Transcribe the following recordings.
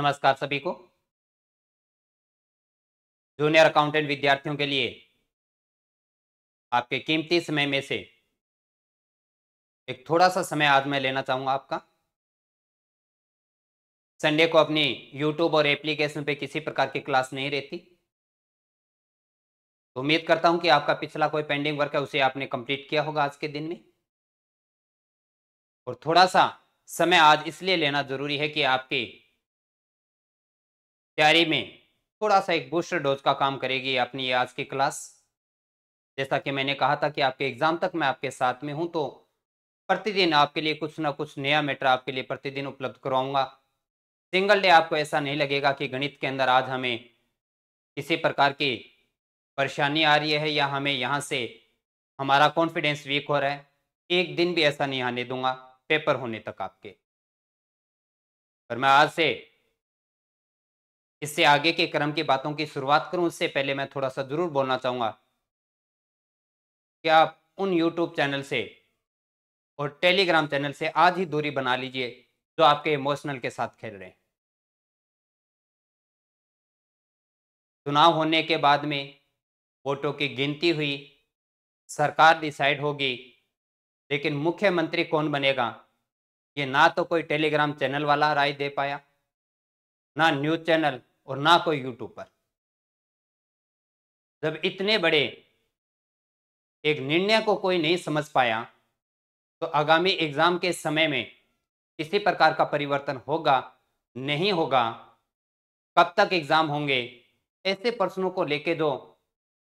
नमस्कार सभी को जूनियर अकाउंटेंट विद्यार्थियों के लिए आपके कीमती समय में से एक थोड़ा सा समय आज मैं लेना चाहूंगा आपका संडे को अपनी यूट्यूब और एप्लीकेशन पे किसी प्रकार की क्लास नहीं रहती तो उम्मीद करता हूं कि आपका पिछला कोई पेंडिंग वर्क है उसे आपने कंप्लीट किया होगा आज के दिन में और थोड़ा सा समय आज इसलिए लेना जरूरी है कि आपके तैयारी में थोड़ा सा एक बूस्टर डोज का काम करेगी अपनी आज की क्लास जैसा कि मैंने कहा था कि आपके एग्ज़ाम तक मैं आपके साथ में हूं तो प्रतिदिन आपके लिए कुछ ना कुछ नया मैटर आपके लिए प्रतिदिन उपलब्ध कराऊंगा सिंगल डे आपको ऐसा नहीं लगेगा कि गणित के अंदर आज हमें किसी प्रकार की परेशानी आ रही है या हमें यहाँ से हमारा कॉन्फिडेंस वीक हो रहा है एक दिन भी ऐसा नहीं आने दूंगा पेपर होने तक आपके पर मैं आज से इससे आगे के क्रम की बातों की शुरुआत करूं उससे पहले मैं थोड़ा सा जरूर बोलना चाहूंगा कि आप उन यूट्यूब चैनल से और टेलीग्राम चैनल से आज ही दूरी बना लीजिए जो आपके इमोशनल के साथ खेल रहे हैं चुनाव होने के बाद में वोटों की गिनती हुई सरकार डिसाइड होगी लेकिन मुख्यमंत्री कौन बनेगा ये ना तो कोई टेलीग्राम चैनल वाला राय दे पाया ना न्यूज चैनल और ना कोई यूट्यूब पर जब इतने बड़े एक निर्णय को कोई नहीं समझ पाया तो आगामी एग्जाम के समय में किसी प्रकार का परिवर्तन होगा नहीं होगा कब तक एग्जाम होंगे ऐसे प्रश्नों को लेके दो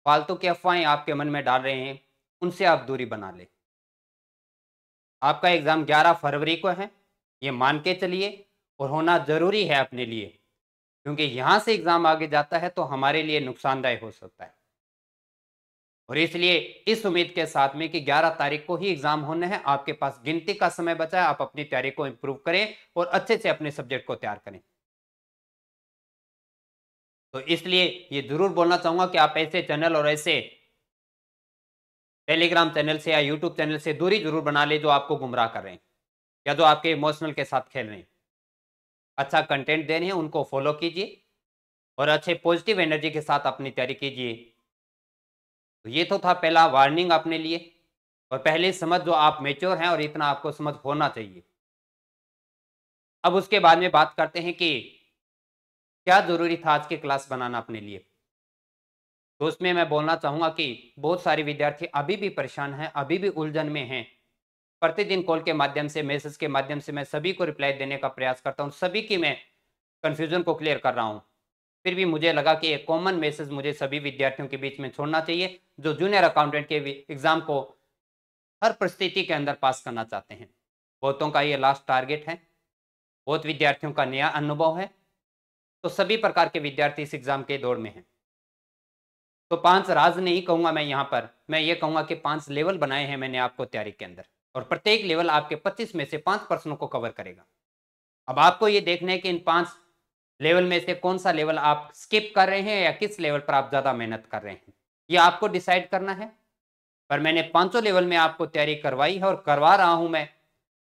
फालतू की अफवाहें आपके मन में डाल रहे हैं उनसे आप दूरी बना ले आपका एग्ज़ाम 11 फरवरी को है ये मान के चलिए और होना ज़रूरी है अपने लिए क्योंकि यहां से एग्ज़ाम आगे जाता है तो हमारे लिए नुकसानदायक हो सकता है और इसलिए इस उम्मीद के साथ में कि 11 तारीख को ही एग्ज़ाम होने हैं आपके पास गिनती का समय बचा है आप अपनी तैयारी को इंप्रूव करें और अच्छे से अपने सब्जेक्ट को तैयार करें तो इसलिए ये ज़रूर बोलना चाहूंगा कि आप ऐसे चैनल और ऐसे टेलीग्राम चैनल से या यूट्यूब चैनल से दूरी जरूर बना ले जो आपको गुमराह कर रहे हैं या जो आपके इमोशनल के साथ खेल रहे हैं अच्छा कंटेंट दे रहे हैं उनको फॉलो कीजिए और अच्छे पॉजिटिव एनर्जी के साथ अपनी तैयारी कीजिए तो ये तो था पहला वार्निंग अपने लिए और पहले समझ जो आप मेच्योर हैं और इतना आपको समझ होना चाहिए अब उसके बाद में बात करते हैं कि क्या ज़रूरी था आज के क्लास बनाना अपने लिए तो उसमें मैं बोलना चाहूँगा कि बहुत सारे विद्यार्थी अभी भी परेशान हैं अभी भी उलझन में हैं प्रतिदिन कॉल के माध्यम से मैसेज के माध्यम से मैं सभी को रिप्लाई देने का प्रयास करता हूँ सभी की मैं कन्फ्यूजन को क्लियर कर रहा हूँ फिर भी मुझे लगा कि एक कॉमन मैसेज मुझे सभी विद्यार्थियों के बीच में छोड़ना चाहिए जो जूनियर अकाउंटेंट के एग्जाम को हर परिस्थिति के अंदर पास करना चाहते हैं बहुतों का ये लास्ट टारगेट है बहुत विद्यार्थियों का नया अनुभव है तो सभी प्रकार के विद्यार्थी इस एग्जाम के दौड़ में हैं तो पांच राज नहीं कहूंगा मैं यहाँ पर मैं ये कहूंगा कि पांच लेवल बनाए हैं मैंने आपको तैयारी के अंदर और प्रत्येक लेवल आपके 25 में से पांच प्रश्नों को कवर करेगा अब आपको ये देखना है कि इन पांच लेवल में से कौन सा लेवल आप स्किप कर रहे हैं या किस लेवल पर आप ज़्यादा मेहनत कर रहे हैं ये आपको डिसाइड करना है पर मैंने पांचों लेवल में आपको तैयारी करवाई है और करवा रहा हूं मैं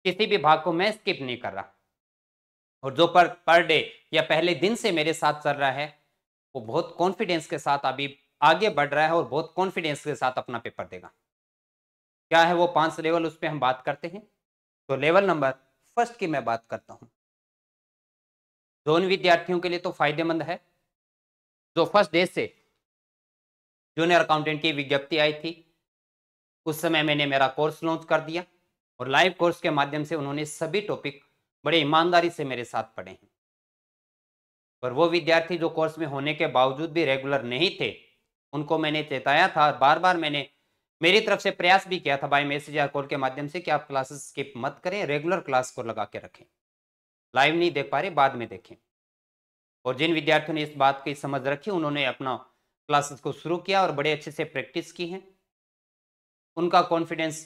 किसी भी भाग को मैं स्किप नहीं कर रहा और जो पर पर डे या पहले दिन से मेरे साथ चल रहा है वो बहुत कॉन्फिडेंस के साथ अभी आगे बढ़ रहा है और बहुत कॉन्फिडेंस के साथ अपना पेपर देगा क्या है वो पांच लेवल उस पर हम बात करते हैं तो लेवल नंबर फर्स्ट की मैं बात करता हूँ जोन विद्यार्थियों के लिए तो फायदेमंद है जो फर्स्ट डे से जूनियर अकाउंटेंट की विज्ञप्ति आई थी उस समय मैंने मेरा कोर्स लॉन्च कर दिया और लाइव कोर्स के माध्यम से उन्होंने सभी टॉपिक बड़े ईमानदारी से मेरे साथ पढ़े हैं पर वो विद्यार्थी जो कोर्स में होने के बावजूद भी रेगुलर नहीं थे उनको मैंने चेताया था बार बार मैंने मेरी तरफ से प्रयास भी किया था बाय मैसेज या कॉल के माध्यम से कि आप क्लासेस स्किप मत करें रेगुलर क्लास को लगा के रखें लाइव नहीं देख पा रहे बाद में देखें और जिन विद्यार्थियों ने इस बात की समझ रखी उन्होंने अपना क्लासेस को शुरू किया और बड़े अच्छे से प्रैक्टिस की है उनका कॉन्फिडेंस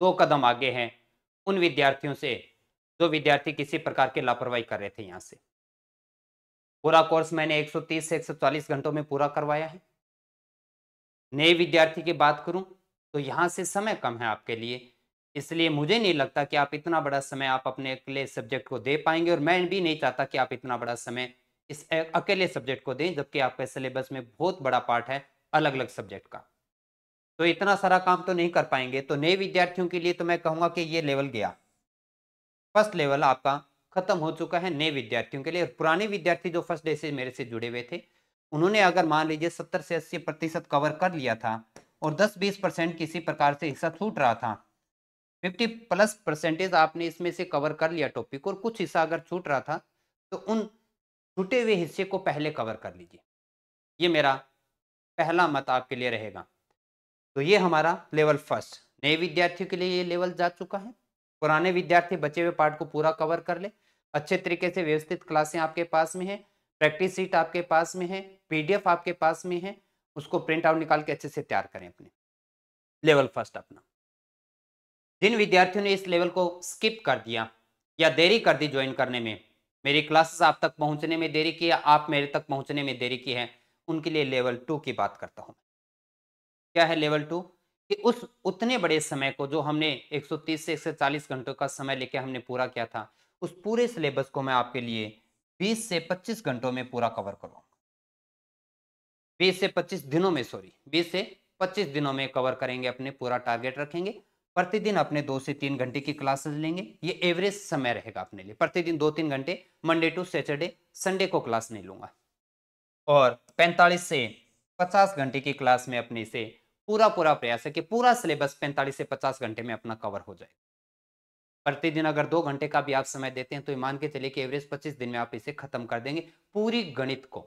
दो कदम आगे हैं उन विद्यार्थियों से जो विद्यार्थी किसी प्रकार की लापरवाही कर रहे थे यहाँ से पूरा कोर्स मैंने 130 से 140 घंटों में पूरा करवाया है नए विद्यार्थी की बात करूं तो यहाँ से समय कम है आपके लिए इसलिए मुझे नहीं लगता कि आप इतना बड़ा समय आप अपने अकेले सब्जेक्ट को दे पाएंगे और मैं भी नहीं चाहता कि आप इतना बड़ा समय इस अकेले सब्जेक्ट को दें जबकि आपके सिलेबस में बहुत बड़ा पार्ट है अलग अलग सब्जेक्ट का तो इतना सारा काम तो नहीं कर पाएंगे तो नए विद्यार्थियों के लिए तो मैं कहूँगा कि ये लेवल गया फर्स्ट लेवल आपका खत्म हो चुका है नए विद्यार्थियों के लिए पुराने विद्यार्थी जो फर्स्ट डे से मेरे से जुड़े हुए थे उन्होंने अगर मान लीजिए सत्तर से अस्सी प्रतिशत कवर कर लिया था और दस बीस परसेंट किसी प्रकार से हिस्सा छूट रहा था फिफ्टी प्लस परसेंटेज आपने इसमें से कवर कर लिया टॉपिक और कुछ हिस्सा अगर छूट रहा था तो उन छूटे हुए हिस्से को पहले कवर कर लीजिए ये मेरा पहला मत आपके लिए रहेगा तो ये हमारा लेवल फर्स्ट नए विद्यार्थियों के लिए ये लेवल जा चुका है पुराने विद्यार्थी बचे हुए पार्ट को पूरा कवर कर ले अच्छे तरीके से व्यवस्थित क्लासें आपके पास में है प्रैक्टिस सीट आपके पास में है पीडीएफ आपके पास में है उसको प्रिंट आउट निकाल के अच्छे से तैयार करें अपने लेवल फर्स्ट अपना जिन विद्यार्थियों ने इस लेवल को स्किप कर दिया या देरी कर दी ज्वाइन करने में मेरी क्लासेस आप तक पहुंचने में देरी की या आप मेरे तक पहुंचने में देरी की है उनके लिए लेवल टू की बात करता हूं क्या है लेवल टू कि उस उतने बड़े समय को जो हमने 130 से 140 घंटों का समय लेके हमने पूरा किया था उस पूरे सिलेबस को मैं आपके लिए 20 से 25 घंटों में पूरा कवर करूंगा 20 से 25 दिनों में सॉरी 20 से 25 दिनों में कवर करेंगे अपने पूरा टारगेट रखेंगे प्रतिदिन अपने दो से तीन घंटे की क्लासेस लेंगे ये एवरेज समय रहेगा अपने लिए प्रतिदिन दो तीन घंटे मंडे टू सैटरडे संडे को क्लास नहीं लूंगा और पैंतालीस से पचास घंटे की क्लास में अपने से पूरा पूरा प्रयास है कि पूरा सिलेबस पैंतालीस से पचास घंटे में अपना कवर हो जाएगा प्रतिदिन अगर दो घंटे का भी आप समय देते हैं तो मान के चले कि एवरेज पच्चीस दिन में आप इसे खत्म कर देंगे पूरी गणित को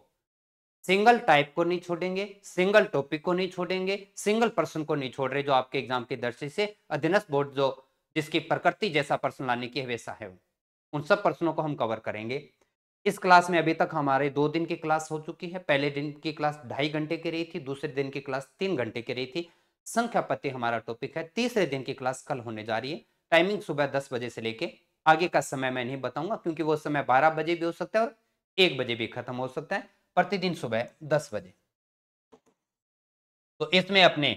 सिंगल टाइप को नहीं छोड़ेंगे सिंगल टॉपिक को नहीं छोड़ेंगे सिंगल पर्सन को नहीं छोड़ रहे जो आपके एग्जाम की दृष्टि से अधीनस्थ बोर्ड जो जिसकी प्रकृति जैसा पर्सन लाने की वैसा है उन सब पर्सनों को हम कवर करेंगे इस क्लास में अभी तक हमारे दो दिन की क्लास हो चुकी है पहले दिन की क्लास ढाई घंटे की रही थी दूसरे दिन की क्लास तीन घंटे की रही थी संख्या हमारा टॉपिक है तीसरे दिन की क्लास कल होने जा रही है टाइमिंग सुबह दस बजे से लेके आगे का समय मैं नहीं बताऊंगा क्योंकि वो समय बारह बजे भी हो सकता है और एक बजे भी खत्म हो सकता है प्रतिदिन सुबह दस बजे तो इसमें अपने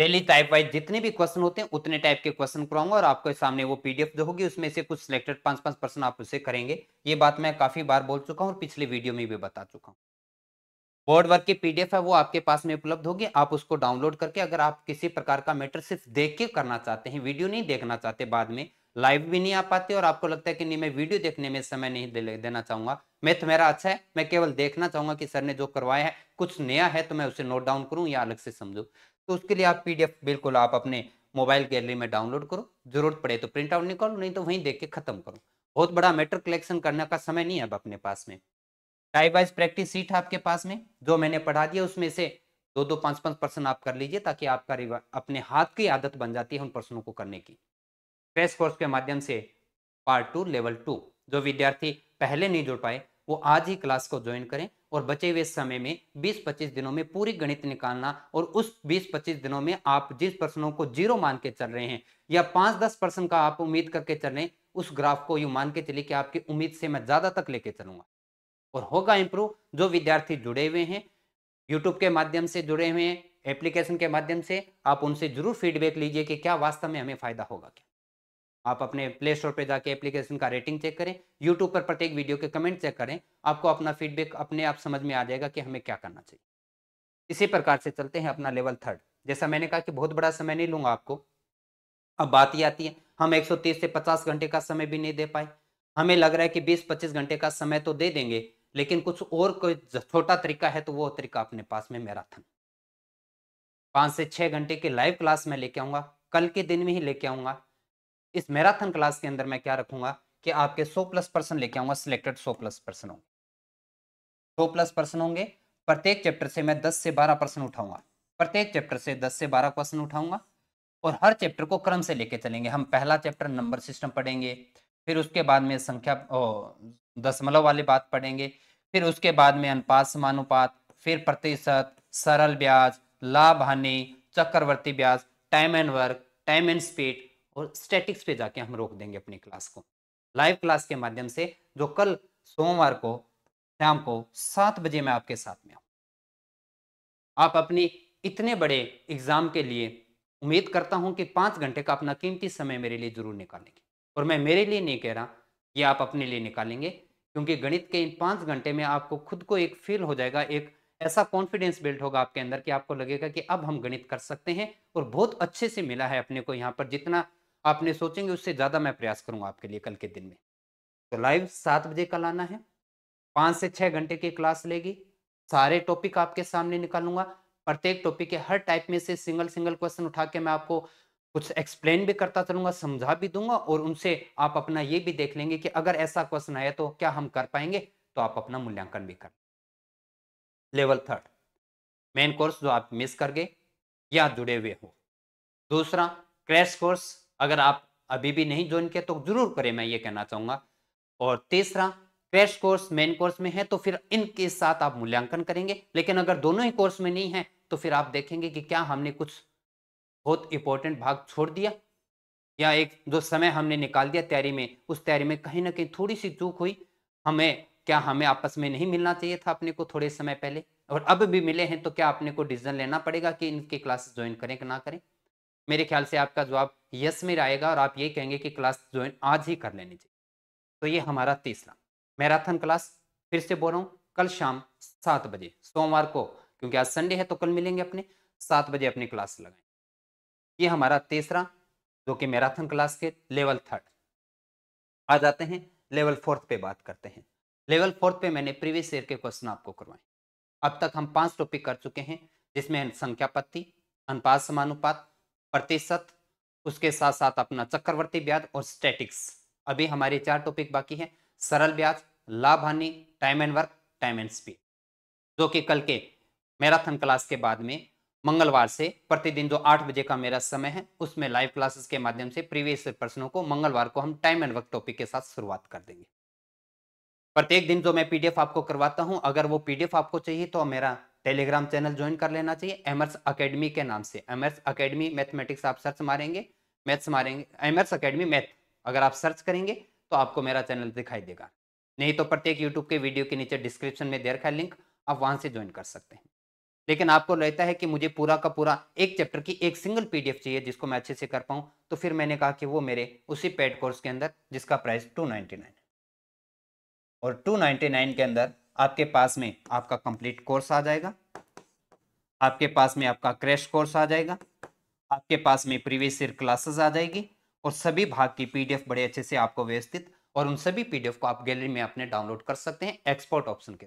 डेली टाइप वाइज जितने भी क्वेश्चन होते हैं उतने टाइप के क्वेश्चन कराऊंगा और आपके सामने वो पीडीएफ जो होगी उसमें से कुछ सिलेक्टेड पांच पांच परसेंट आप उसे करेंगे ये बात मैं काफी बार बोल चुका हूँ और पिछले वीडियो में भी बता चुका हूँ बोर्ड वर्क की पीडीएफ है वो आपके पास में उपलब्ध होगी आप उसको डाउनलोड करके अगर आप किसी प्रकार का मैटर सिर्फ देख के करना चाहते हैं वीडियो नहीं देखना चाहते बाद में लाइव भी नहीं आ पाते और आपको लगता है कि नहीं मैं वीडियो देखने में समय नहीं दे, देना चाहूंगा मैथ मेरा अच्छा है मैं केवल देखना चाहूंगा कि सर ने जो करवाया है कुछ नया है तो मैं उसे नोट डाउन करूँ या अलग से समझू तो उसके लिए आप पीडीएफ बिल्कुल आप अपने मोबाइल गैलरी में डाउनलोड करो जरूरत पड़े तो प्रिंट आउट निकालो नहीं तो वहीं देख के खत्म करो बहुत बड़ा मैटर कलेक्शन करने का समय नहीं है अब अपने पास में टाइप वाइज प्रैक्टिस सीट आपके पास में जो मैंने पढ़ा दिया उसमें से दो दो पाँच पाँच प्रश्न आप कर लीजिए ताकि आपका अपने हाथ की आदत बन जाती है उन प्रश्नों को करने की प्रेस कोर्स के माध्यम से पार्ट टू लेवल टू जो विद्यार्थी पहले नहीं जुड़ पाए वो आज ही क्लास को ज्वाइन करें और बचे हुए समय में 20-25 दिनों में पूरी गणित निकालना और उस 20-25 दिनों में आप जिस प्रश्नों को जीरो मान के चल रहे हैं या 5-10 परसेंट का आप उम्मीद करके चल रहे हैं उस ग्राफ को यू मान के चलिए कि आपकी उम्मीद से मैं ज़्यादा तक लेके चलूंगा और होगा इम्प्रूव जो विद्यार्थी जुड़े हुए हैं यूट्यूब के माध्यम से जुड़े हुए हैं एप्लीकेशन के माध्यम से आप उनसे जरूर फीडबैक लीजिए कि क्या वास्तव में हमें फायदा होगा क्या आप अपने प्ले स्टोर पर जाके एप्लीकेशन का रेटिंग चेक करें यूट्यूब पर प्रत्येक वीडियो के कमेंट चेक करें आपको अपना फीडबैक अपने आप समझ में आ जाएगा कि हमें क्या करना चाहिए इसी प्रकार से चलते हैं अपना लेवल थर्ड जैसा मैंने कहा कि बहुत बड़ा समय नहीं लूंगा आपको अब बात ही आती है हम 130 से 50 घंटे का समय भी नहीं दे पाए हमें लग रहा है कि 20-25 घंटे का समय तो दे देंगे लेकिन कुछ और कोई छोटा तरीका है तो वो तरीका अपने पास में मैराथन पांच से छह घंटे की लाइव क्लास में लेके आऊंगा कल के दिन में ही लेके आऊंगा इस मैराथन क्लास के अंदर मैं क्या रखूंगा कि आपके 100 प्लस पर्सन लेके आऊंगा सिलेक्टेड 100 प्लस पर्सन होंगे 100 प्लस पर्सन होंगे प्रत्येक चैप्टर से मैं 10 से 12 पर्सन उठाऊंगा प्रत्येक चैप्टर से 10 से 12 क्वेश्चन उठाऊंगा और हर चैप्टर को क्रम से लेके चलेंगे हम पहला चैप्टर नंबर हम्म। सिस्टम पढ़ेंगे फिर उसके बाद में संख्या दशमलव वाली बात पढ़ेंगे फिर उसके बाद में अनुपात समानुपात फिर प्रतिशत सरल ब्याज लाभ हानि चक्रवर्ती ब्याज time and work time and speed और स्टैटिक्स पे जाके हम रोक देंगे अपनी क्लास को लाइव क्लास के माध्यम से जो कल सोमवार को शाम को सात बजे मैं आपके साथ में आऊ आप अपनी इतने बड़े एग्जाम के लिए उम्मीद करता हूँ कि पाँच घंटे का अपना कीमती समय मेरे लिए जरूर निकालेंगे और मैं मेरे लिए नहीं कह रहा ये आप अपने लिए निकालेंगे क्योंकि गणित के इन पाँच घंटे में आपको खुद को एक फील हो जाएगा एक ऐसा कॉन्फिडेंस बिल्ड होगा आपके अंदर कि आपको लगेगा कि अब हम गणित कर सकते हैं और बहुत अच्छे से मिला है अपने को यहाँ पर जितना आपने सोचेंगे उससे ज़्यादा मैं प्रयास करूँगा आपके लिए कल के दिन में तो लाइव सात बजे कल आना है पाँच से छः घंटे की क्लास लेगी सारे टॉपिक आपके सामने निकालूंगा प्रत्येक टॉपिक के हर टाइप में से सिंगल सिंगल क्वेश्चन उठा के मैं आपको कुछ एक्सप्लेन भी करता चलूंगा समझा भी दूंगा और उनसे आप अपना ये भी देख लेंगे कि अगर ऐसा क्वेश्चन आया तो क्या हम कर पाएंगे तो आप अपना मूल्यांकन भी कर लेवल थर्ड मेन कोर्स जो आप मिस कर गए या जुड़े हुए हो दूसरा क्रैश कोर्स अगर आप अभी भी नहीं ज्वाइन किया तो जरूर करें मैं ये कहना चाहूंगा और तीसरा क्रैश कोर्स मेन कोर्स में है तो फिर इनके साथ आप मूल्यांकन करेंगे लेकिन अगर दोनों ही कोर्स में नहीं है तो फिर आप देखेंगे कि क्या हमने कुछ बहुत इंपॉर्टेंट भाग छोड़ दिया या एक जो समय हमने निकाल दिया तैयारी में उस तैयारी में कहीं ना कहीं थोड़ी सी चूक हुई हमें क्या हमें आपस में नहीं मिलना चाहिए था अपने को थोड़े समय पहले और अब भी मिले हैं तो क्या अपने को डिसीजन लेना पड़ेगा कि इनके क्लासेस ज्वाइन करें कि ना करें मेरे ख्याल से आपका जवाब यस में आएगा और आप ये कहेंगे कि क्लास ज्वाइन आज ही कर लेनी चाहिए तो ये हमारा तीसरा मैराथन क्लास फिर से बोल रहा हूँ कल शाम सात बजे सोमवार को क्योंकि आज संडे है तो कल मिलेंगे अपने सात बजे अपनी क्लास लगाएं ये हमारा तीसरा जो कि मैराथन क्लास के लेवल थर्ड आ जाते हैं लेवल फोर्थ पे बात करते हैं लेवल फोर्थ पे मैंने प्रीवियस ईयर के क्वेश्चन आपको करवाए अब तक हम पांच टॉपिक कर चुके हैं जिसमें संख्यापत्ति अनुपात समानुपात प्रतिशत उसके साथ साथ अपना चक्रवर्ती ब्याज और स्टैटिक्स अभी हमारे चार टॉपिक बाकी हैं सरल ब्याज लाभ हानि time and work time and speed जो कि कल के मैराथन क्लास के बाद में मंगलवार से प्रतिदिन जो आठ बजे का मेरा समय है उसमें लाइव क्लासेस के माध्यम से प्रीवियस प्रश्नों को मंगलवार को हम टाइम एंड वर्क टॉपिक के साथ शुरुआत कर देंगे प्रत्येक दिन जो मैं पीडीएफ आपको करवाता हूं अगर वो पीडीएफ आपको चाहिए तो मेरा टेलीग्राम चैनल ज्वाइन कर लेना चाहिए एमर्स अकेडमी के नाम से एमर्स अकेडमी मैथमेटिक्स आप सर्च मारेंगे मैथ्स मारेंगे एमर्स अकेडमी मैथ अगर आप सर्च करेंगे तो आपको मेरा चैनल दिखाई देगा नहीं तो प्रत्येक यूट्यूब के वीडियो के नीचे डिस्क्रिप्शन में दे रखा है लिंक आप वहां से ज्वाइन कर सकते हैं लेकिन आपको लगता है कि मुझे पूरा का पूरा एक चैप्टर की एक सिंगल पीडीएफ चाहिए जिसको मैं अच्छे से कर पाऊँ तो फिर मैंने कहा कि वो मेरे उसी पेड कोर्स के अंदर जिसका प्राइस टू नाइनटी नाइन और टू नाइन्टी नाइन के अंदर आपके पास में आपका कंप्लीट कोर्स आ जाएगा आपके पास में आपका क्रैश कोर्स आ जाएगा आपके पास में प्रीवियस ईयर क्लासेस आ जाएगी और सभी भाग की पीडीएफ बड़े अच्छे से आपको व्यवस्थित और उन सभी पीडीएफ को आप गैलरी में अपने डाउनलोड कर सकते हैं एक्सपोर्ट ऑप्शन के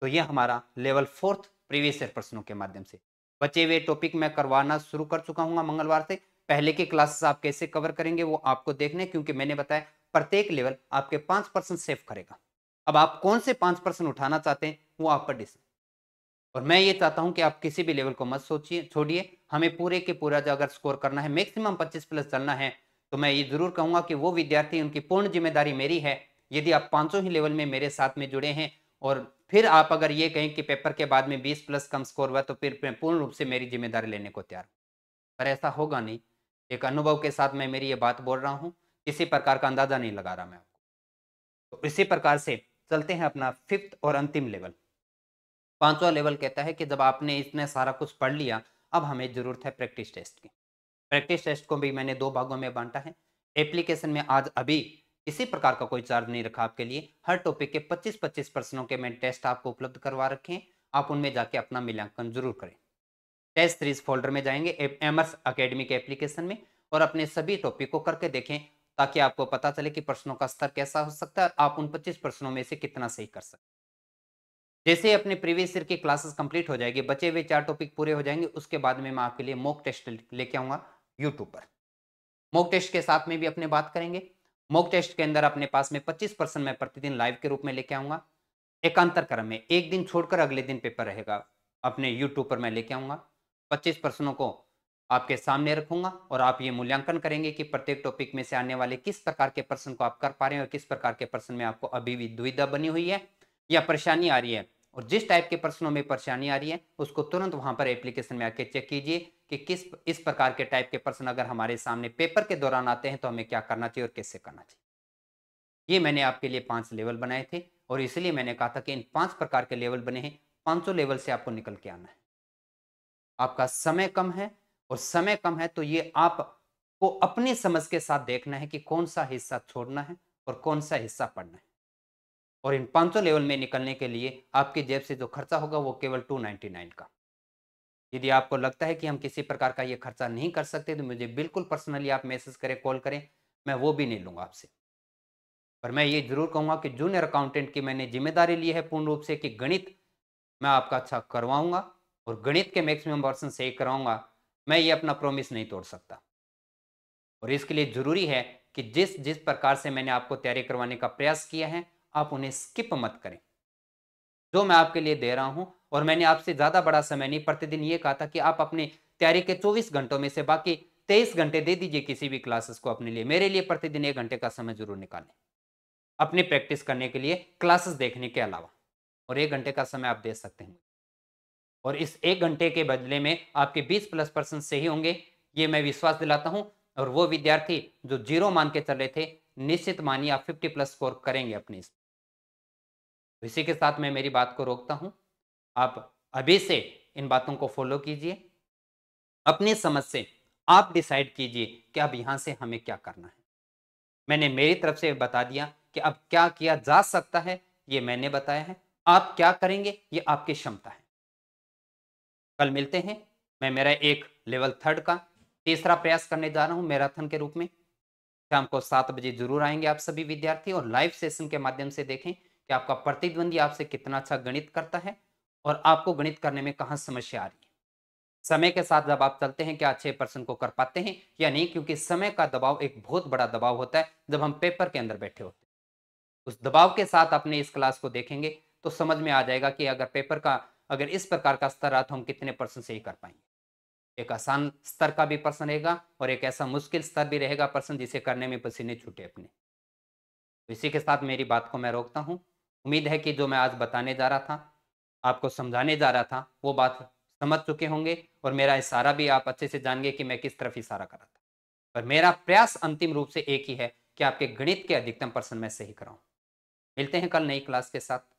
तो ये हमारा लेवल फोर्थ प्रीवियस ईयर प्रश्नों के माध्यम से बचे हुए टॉपिक मैं करवाना शुरू कर चुका हूँ मंगलवार से पहले के क्लासेस आप कैसे कवर करेंगे वो आपको देखने क्योंकि मैंने बताया प्रत्येक लेवल आपके पांच परसेंट सेव करेगा अब आप कौन से पांच परसेंट उठाना चाहते हैं वो आप पर डिसाइड और मैं ये चाहता हूं कि आप किसी भी लेवल को मत सोचिए छोड़िए हमें पूरे के पूरा जो अगर स्कोर करना है मैक्सिमम 25 प्लस चलना है तो मैं ये जरूर कहूंगा कि वो विद्यार्थी उनकी पूर्ण जिम्मेदारी मेरी है यदि आप पांचों ही लेवल में मेरे साथ में जुड़े हैं और फिर आप अगर ये कहें कि पेपर के बाद में 20 प्लस कम स्कोर हुआ तो फिर मैं पूर्ण रूप से मेरी जिम्मेदारी लेने को तैयार पर ऐसा होगा नहीं एक अनुभव के साथ मैं मेरी ये बात बोल रहा हूँ किसी प्रकार का अंदाजा नहीं लगा रहा मैं आपको तो इसी प्रकार से चलते हैं अपना फिफ्थ और अंतिम लेवल पांचवा लेवल कहता है कि जब आपने इसने सारा कुछ पढ़ लिया अब हमें ज़रूरत है प्रैक्टिस टेस्ट की प्रैक्टिस टेस्ट को भी मैंने दो भागों में बांटा है एप्लीकेशन में आज अभी किसी प्रकार का कोई चार्ज नहीं रखा आपके लिए हर टॉपिक के 25-25 प्रश्नों के मैं टेस्ट आपको उपलब्ध करवा रखें आप उनमें जाके अपना मूल्यांकन जरूर करें टेस्ट सीरीज फोल्डर में जाएंगे एमर्स अकेडमी के एप्लीकेशन में और अपने सभी टॉपिक को करके देखें ताकि आपको पता चले कि प्रश्नों का स्तर कैसा हो सकता है और आप उन पच्चीस प्रश्नों में से कितना सही कर सकते जैसे ही अपने प्रीवियस ईयर की क्लासेस कंप्लीट हो जाएगी बचे हुए चार टॉपिक पूरे हो जाएंगे उसके बाद में मैं आपके लिए मॉक टेस्ट लेके आऊंगा यूट्यूब पर मॉक टेस्ट के साथ में भी अपने बात करेंगे मॉक टेस्ट के अंदर अपने पास में 25 परसेंट मैं प्रतिदिन लाइव के रूप में लेके आऊंगा एकांतर क्रम में एक दिन छोड़कर अगले दिन पेपर रहेगा अपने यूट्यूब पर मैं लेके आऊंगा पच्चीस प्रश्नों को आपके सामने रखूंगा और आप ये मूल्यांकन करेंगे कि प्रत्येक टॉपिक में से आने वाले किस प्रकार के प्रश्न को आप कर पा रहे हैं और किस प्रकार के प्रश्न में आपको अभी भी दुविधा बनी हुई है या परेशानी आ रही है और जिस टाइप के प्रश्नों में परेशानी आ रही है उसको तुरंत वहां पर एप्लीकेशन में आके चेक कीजिए कि किस इस प्रकार के टाइप के प्रश्न अगर हमारे सामने पेपर के दौरान आते हैं तो हमें क्या करना चाहिए और कैसे करना चाहिए ये मैंने आपके लिए पांच लेवल बनाए थे और इसलिए मैंने कहा था कि इन पांच प्रकार के लेवल बने हैं पांचों लेवल से आपको निकल के आना है आपका समय कम है और समय कम है तो ये आपको अपनी समझ के साथ देखना है कि कौन सा हिस्सा छोड़ना है और कौन सा हिस्सा पढ़ना है और इन पांचों लेवल में निकलने के लिए आपके जेब से जो खर्चा होगा वो केवल नाइन का यदि आपको लगता है कि हम किसी प्रकार का ये खर्चा नहीं कर सकते तो मुझे बिल्कुल पर्सनली आप मैसेज करें कॉल करें मैं वो भी नहीं लूँगा आपसे पर मैं ये जरूर कहूँगा कि जूनियर अकाउंटेंट की मैंने जिम्मेदारी ली है पूर्ण रूप से कि गणित मैं आपका अच्छा करवाऊंगा और गणित के मैक्सिमम पर्सन सही कराऊंगा मैं ये अपना प्रोमिस नहीं तोड़ सकता और इसके लिए ज़रूरी है कि जिस जिस प्रकार से मैंने आपको तैयारी करवाने का प्रयास किया है आप उन्हें स्किप मत करें जो मैं आपके लिए दे रहा हूं और मैंने आपसे ज़्यादा बड़ा समय नहीं प्रतिदिन ये कहा था कि आप अपने तैयारी के चौबीस घंटों में से बाकी तेईस घंटे दे दीजिए किसी भी क्लासेस को अपने लिए मेरे लिए प्रतिदिन एक घंटे का समय जरूर निकालें अपनी प्रैक्टिस करने के लिए क्लासेस देखने के अलावा और एक घंटे का समय आप दे सकते हैं और इस एक घंटे के बदले में आपके 20 प्लस परसेंट से ही होंगे ये मैं विश्वास दिलाता हूँ और वो विद्यार्थी जो जीरो मान के चल रहे थे निश्चित मानिए आप 50 प्लस स्कोर करेंगे अपने इसी के साथ मैं मेरी बात को रोकता हूँ आप अभी से इन बातों को फॉलो कीजिए अपनी समझ से आप डिसाइड कीजिए कि अब यहां से हमें क्या करना है मैंने मेरी तरफ से बता दिया कि अब क्या किया जा सकता है ये मैंने बताया है आप क्या करेंगे ये आपकी क्षमता है कल मिलते हैं मैं मेरा एक लेवल थर्ड का तीसरा प्रयास करने जा रहा हूं मैराथन के रूप में शाम को सात बजे जरूर आएंगे आप सभी विद्यार्थी और लाइव सेशन के माध्यम से देखें कि आपका प्रतिद्वंदी आपसे कितना अच्छा गणित करता है और आपको गणित करने में कहाँ समस्या आ रही है समय के साथ जब आप चलते हैं क्या अच्छे पर्सन को कर पाते हैं या नहीं क्योंकि समय का दबाव एक बहुत बड़ा दबाव होता है जब हम पेपर के अंदर बैठे होते हैं उस दबाव के साथ अपने इस क्लास को देखेंगे तो समझ में आ जाएगा कि अगर पेपर का अगर इस प्रकार का स्तर रहा तो हम कितने पर्सन से ही कर पाएंगे एक आसान स्तर का भी प्रश्न रहेगा और एक ऐसा मुश्किल स्तर भी रहेगा प्रश्न जिसे करने में पसीने छूटे अपने इसी के साथ मेरी बात को मैं रोकता हूँ उम्मीद है कि जो मैं आज बताने जा रहा था आपको समझाने जा रहा था वो बात समझ चुके होंगे और मेरा इशारा भी आप अच्छे से जानगे कि मैं किस तरफ इशारा कर रहा था पर मेरा प्रयास अंतिम रूप से एक ही है कि आपके गणित के अधिकतम प्रश्न मैं सही कराऊं मिलते हैं कल नई क्लास के साथ